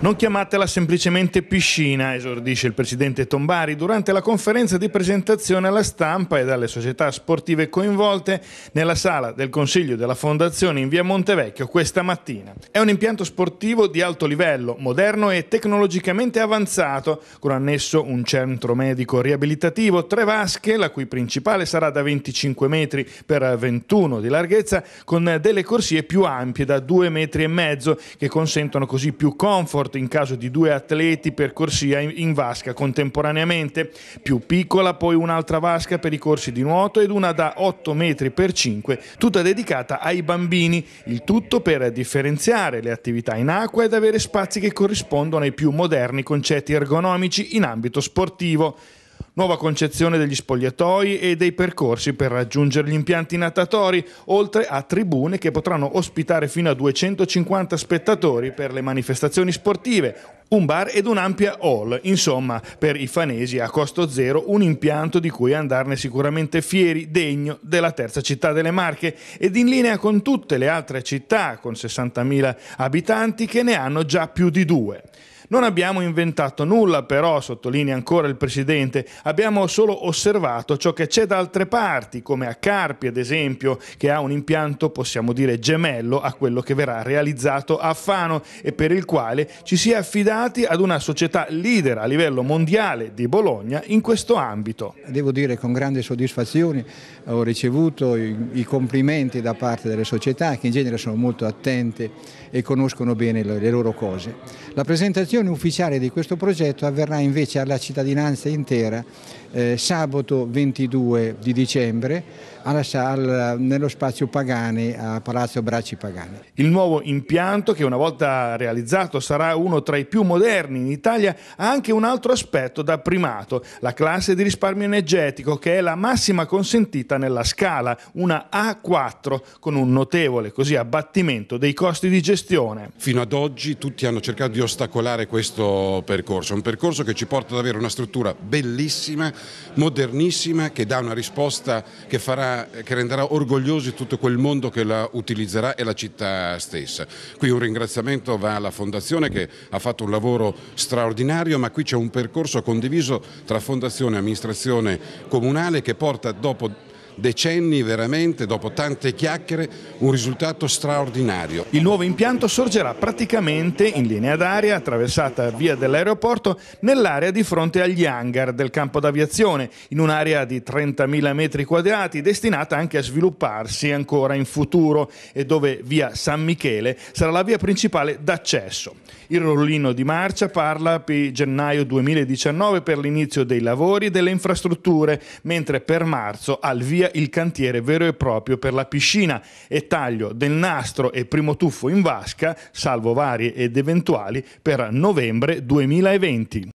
Non chiamatela semplicemente piscina, esordisce il presidente Tombari durante la conferenza di presentazione alla stampa e dalle società sportive coinvolte nella sala del Consiglio della Fondazione in via Montevecchio questa mattina. È un impianto sportivo di alto livello, moderno e tecnologicamente avanzato, con annesso un centro medico riabilitativo, tre vasche, la cui principale sarà da 25 metri per 21 di larghezza, con delle corsie più ampie da 2 metri e mezzo, che consentono così più comfort corte in caso di due atleti per corsia in vasca contemporaneamente, più piccola poi un'altra vasca per i corsi di nuoto ed una da 8 metri per 5, tutta dedicata ai bambini, il tutto per differenziare le attività in acqua ed avere spazi che corrispondono ai più moderni concetti ergonomici in ambito sportivo nuova concezione degli spogliatoi e dei percorsi per raggiungere gli impianti natatori, oltre a tribune che potranno ospitare fino a 250 spettatori per le manifestazioni sportive, un bar ed un'ampia hall. Insomma, per i fanesi a costo zero un impianto di cui andarne sicuramente fieri, degno della terza città delle Marche ed in linea con tutte le altre città con 60.000 abitanti che ne hanno già più di due. Non abbiamo inventato nulla però, sottolinea ancora il Presidente, abbiamo solo osservato ciò che c'è da altre parti, come a Carpi ad esempio, che ha un impianto, possiamo dire, gemello a quello che verrà realizzato a Fano e per il quale ci si è affidati ad una società leader a livello mondiale di Bologna in questo ambito. Devo dire con grande soddisfazione eh, ho ricevuto i complimenti da parte delle società che in genere sono molto attente e conoscono bene le loro cose. La presentazione presentazione ufficiale di questo progetto avverrà invece alla cittadinanza intera eh, sabato 22 di dicembre alla, alla, nello spazio Pagani a Palazzo Bracci Pagani. Il nuovo impianto che una volta realizzato sarà uno tra i più moderni in Italia ha anche un altro aspetto da primato, la classe di risparmio energetico che è la massima consentita nella scala, una A4 con un notevole così abbattimento dei costi di gestione. Fino ad oggi tutti hanno cercato di ostacolare questo percorso, un percorso che ci porta ad avere una struttura bellissima, modernissima, che dà una risposta che, farà, che renderà orgogliosi tutto quel mondo che la utilizzerà e la città stessa. Qui un ringraziamento va alla Fondazione che ha fatto un lavoro straordinario, ma qui c'è un percorso condiviso tra Fondazione e Amministrazione Comunale che porta dopo decenni veramente, dopo tante chiacchiere, un risultato straordinario. Il nuovo impianto sorgerà praticamente in linea d'aria, attraversata via dell'aeroporto, nell'area di fronte agli hangar del campo d'aviazione, in un'area di 30.000 metri quadrati, destinata anche a svilupparsi ancora in futuro e dove via San Michele sarà la via principale d'accesso. Il rollino di marcia parla per gennaio 2019 per l'inizio dei lavori e delle infrastrutture, mentre per marzo al via il cantiere vero e proprio per la piscina e taglio del nastro e primo tuffo in vasca, salvo varie ed eventuali, per novembre 2020.